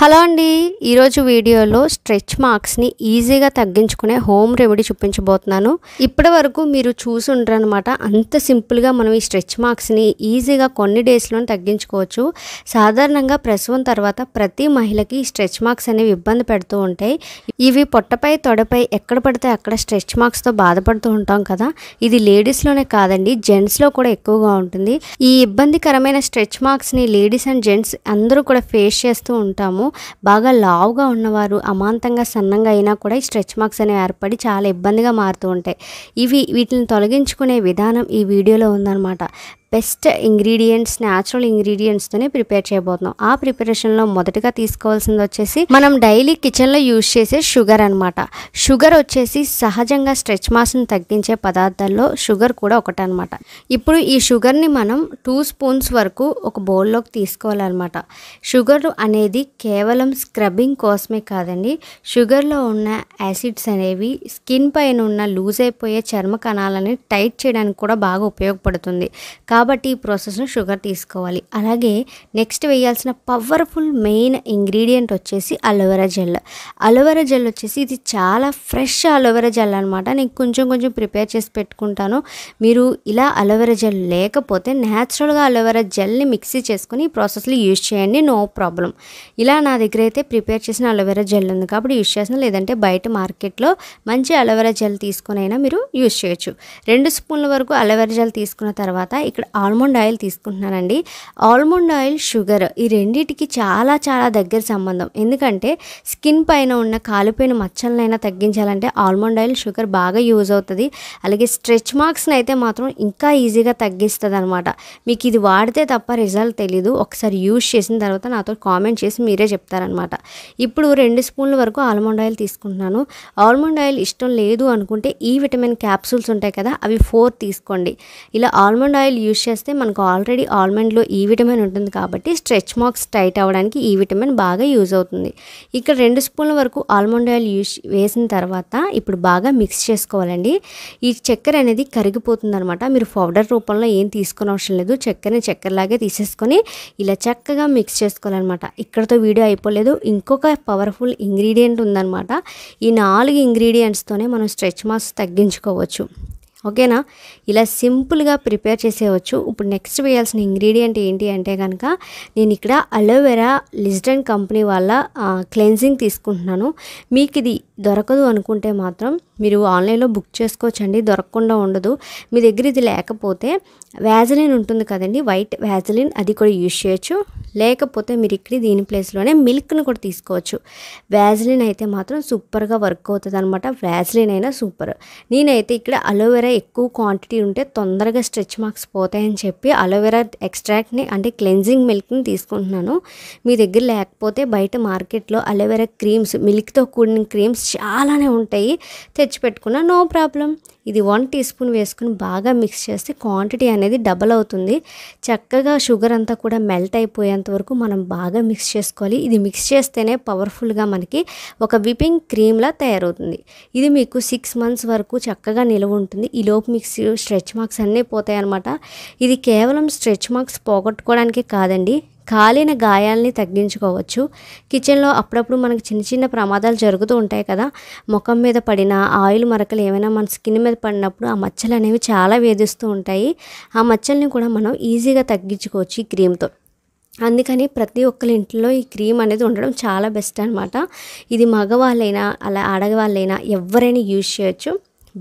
hello అండి ఈరోజు వీడియోలో స్ట్రెచ్ మార్క్స్ని ఈజీగా తగ్గించుకునే హోమ్ రెమెడీ చూపించబోతున్నాను ఇప్పటి వరకు మీరు చూసి ఉంటారనమాట అంత సింపుల్గా మనం ఈ స్ట్రెచ్ మార్క్స్ని ఈజీగా కొన్ని డేస్లోనే తగ్గించుకోవచ్చు సాధారణంగా ప్రసవం తర్వాత ప్రతి మహిళకి స్ట్రెచ్ మార్క్స్ అనేవి ఇబ్బంది పెడుతూ ఉంటాయి ఇవి పొట్టపై తొడపై ఎక్కడ పడితే అక్కడ స్ట్రెచ్ మార్క్స్తో బాధపడుతూ ఉంటాం కదా ఇది లేడీస్లోనే కాదండి జెంట్స్లో కూడా ఎక్కువగా ఉంటుంది ఈ ఇబ్బందికరమైన స్ట్రెచ్ మార్క్స్ని లేడీస్ అండ్ జెంట్స్ అందరూ కూడా ఫేస్ చేస్తూ ఉంటాము బాగా లావుగా ఉన్నవారు అమాంతంగా సన్నంగా అయినా కూడా ఈ స్ట్రెచ్ మార్క్స్ అనేవి ఏర్పడి చాలా ఇబ్బందిగా మారుతూ ఉంటాయి ఇవి వీటిని తొలగించుకునే విధానం ఈ వీడియోలో ఉందన్నమాట బెస్ట్ ఇంగ్రీడియంట్స్ న్యాచురల్ ఇంగ్రీడియంట్స్తోనే ప్రిపేర్ చేయబోతున్నాం ఆ ప్రిపరేషన్లో మొదటగా తీసుకోవాల్సింది వచ్చేసి మనం డైలీ కిచెన్లో యూజ్ చేసే షుగర్ అనమాట షుగర్ వచ్చేసి సహజంగా స్ట్రెచ్ ని తగ్గించే పదార్థాల్లో షుగర్ కూడా ఒకటనమాట ఇప్పుడు ఈ షుగర్ని మనం టూ స్పూన్స్ వరకు ఒక బౌల్లోకి తీసుకోవాలన్నమాట షుగర్ అనేది కేవలం స్క్రబ్బింగ్ కోసమే కాదండి షుగర్లో ఉన్న యాసిడ్స్ అనేవి స్కిన్ పైన ఉన్న లూజ్ అయిపోయే చర్మ కణాలని టైట్ చేయడానికి కూడా బాగా ఉపయోగపడుతుంది కాబట్టి ఈ ప్రాసెస్ను షుగర్ తీసుకోవాలి అలాగే నెక్స్ట్ వేయాల్సిన పవర్ఫుల్ మెయిన్ ఇంగ్రీడియంట్ వచ్చేసి అలోవెరా జెల్ అలోవెరా జెల్ వచ్చేసి ఇది చాలా ఫ్రెష్ అలోవెరా జెల్ అనమాట నేను కొంచెం కొంచెం ప్రిపేర్ చేసి పెట్టుకుంటాను మీరు ఇలా అలోవెరా జెల్ లేకపోతే న్యాచురల్గా అలోవెరా జెల్ని మిక్సీ చేసుకుని ఈ ప్రాసెస్లో యూజ్ చేయండి నో ప్రాబ్లం ఇలా నా దగ్గర అయితే ప్రిపేర్ చేసిన అలోవెరా జెల్ ఉంది కాబట్టి యూజ్ చేసిన లేదంటే బయట మార్కెట్లో మంచి అలోవెరా జెల్ తీసుకునైనా మీరు యూజ్ చేయొచ్చు రెండు స్పూన్ల వరకు అలోవెరా జెల్ తీసుకున్న తర్వాత ఇక్కడ ఆల్మండ్ ఆయిల్ తీసుకుంటున్నానండి ఆల్మండ్ ఆయిల్ షుగర్ ఈ రెండింటికి చాలా చాలా దగ్గర సంబంధం ఎందుకంటే స్కిన్ పైన ఉన్న కాలిపోయిన మచ్చలనైనా తగ్గించాలంటే ఆల్మండ్ ఆయిల్ షుగర్ బాగా యూజ్ అవుతుంది అలాగే స్ట్రెచ్ మార్క్స్ని అయితే మాత్రం ఇంకా ఈజీగా తగ్గిస్తుంది అనమాట మీకు ఇది వాడితే తప్ప రిజల్ట్ తెలీదు ఒకసారి యూజ్ చేసిన తర్వాత నాతో కామెంట్ చేసి మీరే చెప్తారనమాట ఇప్పుడు రెండు స్పూన్ల వరకు ఆల్మండ్ ఆయిల్ తీసుకుంటున్నాను ఆల్మండ్ ఆయిల్ ఇష్టం లేదు అనుకుంటే ఈ విటమిన్ క్యాప్సూల్స్ ఉంటాయి కదా అవి ఫోర్ తీసుకోండి ఇలా ఆల్మండ్ ఆయిల్ యూజ్ యూజ్ చేస్తే మనకు ఆల్రెడీ ఆల్మండ్లో ఈ విటమిన్ ఉంటుంది కాబట్టి స్ట్రెచ్ మార్క్స్ టైట్ అవ్వడానికి ఈ విటమిన్ బాగా యూజ్ అవుతుంది ఇక్కడ రెండు స్పూన్ల వరకు ఆల్మండ్ ఆయిల్ యూజ్ వేసిన తర్వాత ఇప్పుడు బాగా మిక్స్ చేసుకోవాలండి ఈ చక్కెర అనేది కరిగిపోతుంది అనమాట మీరు పౌడర్ రూపంలో ఏం తీసుకునే అవసరం లేదు చక్కెరని చక్కెరలాగే తీసేసుకొని ఇలా చక్కగా మిక్స్ చేసుకోవాలన్నమాట ఇక్కడతో వీడియో అయిపోలేదు ఇంకొక పవర్ఫుల్ ఇంగ్రీడియంట్ ఉందన్నమాట ఈ నాలుగు ఇంగ్రీడియంట్స్తోనే మనం స్ట్రెచ్ మార్క్స్ తగ్గించుకోవచ్చు ఓకేనా ఇలా సింపుల్గా ప్రిపేర్ చేసేవచ్చు ఇప్పుడు నెక్స్ట్ వేయాల్సిన ఇంగ్రీడియంట్ ఏంటి అంటే కనుక నేను ఇక్కడ అలోవెరా లిజ్డన్ కంపెనీ వాళ్ళ క్లెన్జింగ్ తీసుకుంటున్నాను మీకు ఇది దొరకదు అనుకుంటే మాత్రం మీరు ఆన్లైన్లో బుక్ చేసుకోవచ్చండి దొరకకుండా ఉండదు మీ దగ్గర ఇది లేకపోతే వ్యాజలిన్ ఉంటుంది కదండి వైట్ వ్యాజలిన్ అది కూడా యూజ్ చేయొచ్చు లేకపోతే మీరు ఇక్కడ దీని ప్లేస్లోనే మిల్క్ను కూడా తీసుకోవచ్చు వ్యాజలిన్ అయితే మాత్రం సూపర్గా వర్క్ అవుతుంది అనమాట వ్యాజలిన్ అయినా సూపర్ నేనైతే ఇక్కడ అలోవెరా అలోవెరా ఎక్కువ క్వాంటిటీ ఉంటే తొందరగా స్ట్రెచ్ మార్క్స్ పోతాయని చెప్పి అలోవెరా ఎక్స్ట్రాక్ట్ని అంటే క్లెన్జింగ్ మిల్క్ని తీసుకుంటున్నాను మీ దగ్గర లేకపోతే బయట మార్కెట్లో అలోవెరా క్రీమ్స్ మిల్క్తో కూడిన క్రీమ్స్ చాలానే ఉంటాయి తెచ్చిపెట్టుకున్నా నో ప్రాబ్లం ఇది వన్ టీ స్పూన్ వేసుకుని బాగా మిక్స్ చేస్తే క్వాంటిటీ అనేది డబల్ అవుతుంది చక్కగా షుగర్ అంతా కూడా మెల్ట్ అయిపోయేంత వరకు మనం బాగా మిక్స్ చేసుకోవాలి ఇది మిక్స్ చేస్తేనే పవర్ఫుల్గా మనకి ఒక విపింగ్ క్రీమ్లా తయారవుతుంది ఇది మీకు సిక్స్ మంత్స్ వరకు చక్కగా నిలవ ఉంటుంది ఈ లోపు మిక్స్ స్ట్రెచ్ మార్క్స్ అన్నీ పోతాయి అనమాట ఇది కేవలం స్ట్రెచ్ మార్క్స్ పోగొట్టుకోవడానికి కాదండి కాలిన గాయాలని తగ్గించుకోవచ్చు కిచెన్లో అప్పుడప్పుడు మనకు చిన్న చిన్న ప్రమాదాలు జరుగుతూ ఉంటాయి కదా ముఖం మీద పడిన ఆయిల్ మరకలు ఏమైనా మన స్కిన్ మీద పడినప్పుడు ఆ మచ్చలు అనేవి చాలా వేధిస్తూ ఉంటాయి ఆ మచ్చల్ని కూడా మనం ఈజీగా తగ్గించుకోవచ్చు ఈ క్రీమ్తో అందుకని ప్రతి ఒక్కరి ఇంట్లో ఈ క్రీమ్ అనేది ఉండడం చాలా బెస్ట్ అనమాట ఇది మగవాళ్ళైనా అలా ఆడవాళ్ళైనా ఎవరైనా యూజ్ చేయొచ్చు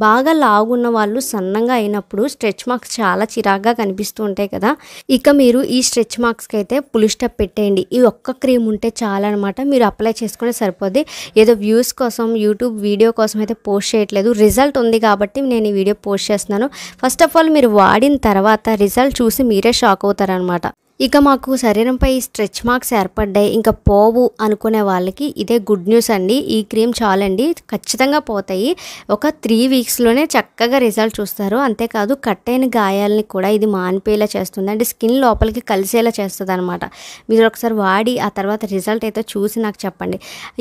బాగా లాగున్న వాళ్ళు సన్నంగా అయినప్పుడు స్ట్రెచ్ మార్క్స్ చాలా చిరాగ్గా కనిపిస్తూ ఉంటాయి కదా ఇక మీరు ఈ స్ట్రెచ్ మార్క్స్కి అయితే పులిస్టప్ పెట్టేయండి ఈ ఒక్క క్రీమ్ ఉంటే చాలా అనమాట మీరు అప్లై చేసుకునే సరిపోద్ది ఏదో వ్యూస్ కోసం యూట్యూబ్ వీడియో కోసం అయితే పోస్ట్ చేయట్లేదు రిజల్ట్ ఉంది కాబట్టి నేను ఈ వీడియో పోస్ట్ చేస్తున్నాను ఫస్ట్ ఆఫ్ ఆల్ మీరు వాడిన తర్వాత రిజల్ట్ చూసి మీరే షాక్ అవుతారనమాట ఇక మాకు శరీరంపై స్ట్రెచ్ మార్క్స్ ఏర్పడ్డాయి ఇంకా పోవు అనుకునే వాళ్ళకి ఇదే గుడ్ న్యూస్ అండి ఈ క్రీమ్ చాలండి ఖచ్చితంగా పోతాయి ఒక త్రీ వీక్స్లోనే చక్కగా రిజల్ట్ చూస్తారు అంతేకాదు కట్ అయిన గాయాలని కూడా ఇది మానిపోయేలా చేస్తుంది అంటే స్కిన్ లోపలికి కలిసేలా చేస్తుంది అనమాట మీరు ఒకసారి వాడి ఆ తర్వాత రిజల్ట్ అయితే చూసి నాకు చెప్పండి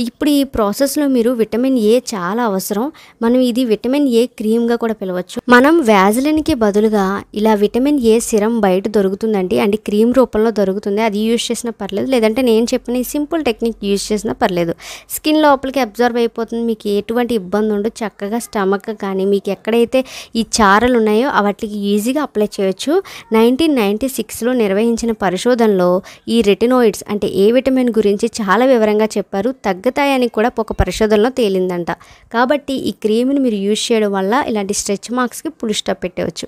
ఇప్పుడు ఈ ప్రాసెస్లో మీరు విటమిన్ ఏ చాలా అవసరం మనం ఇది విటమిన్ ఏ క్రీమ్గా కూడా పిలవచ్చు మనం వ్యాజిలిన్కి బదులుగా ఇలా విటమిన్ ఏ సిరం బయట దొరుకుతుందండి అంటే క్రీమ్ రూపంలో దొరుకుతుంది అది యూజ్ చేసినా పర్లేదు లేదంటే నేను చెప్పిన ఈ సింపుల్ టెక్నిక్ యూజ్ చేసినా పర్లేదు స్కిన్ లోపలికి అబ్జర్వ్ అయిపోతుంది మీకు ఎటువంటి ఇబ్బంది ఉండదు చక్కగా స్టమక్ కానీ మీకు ఎక్కడైతే ఈ చారలు ఉన్నాయో వాటికి ఈజీగా అప్లై చేయొచ్చు నైన్టీన్ నైంటీ సిక్స్లో నిర్వహించిన పరిశోధనలో ఈ రెటినోయిడ్స్ అంటే ఏ విటమిన్ గురించి చాలా వివరంగా చెప్పారు తగ్గుతాయని కూడా ఒక పరిశోధనలో తేలిందంట కాబట్టి ఈ క్రీమ్ని మీరు యూజ్ చేయడం వల్ల ఇలాంటి స్ట్రెచ్ మార్క్స్కి పుల్ స్టాప్ పెట్టవచ్చు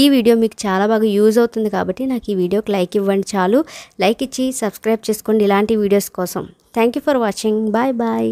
ఈ వీడియో మీకు చాలా బాగా యూజ్ అవుతుంది కాబట్టి నాకు ఈ వీడియోకి లైక్ ఇవ్వండి కామెంట్ చాలు లైక్ ఇచ్చి సబ్స్క్రైబ్ చేసుకోండి ఇలాంటి వీడియోస్ కోసం thank you for watching bye bye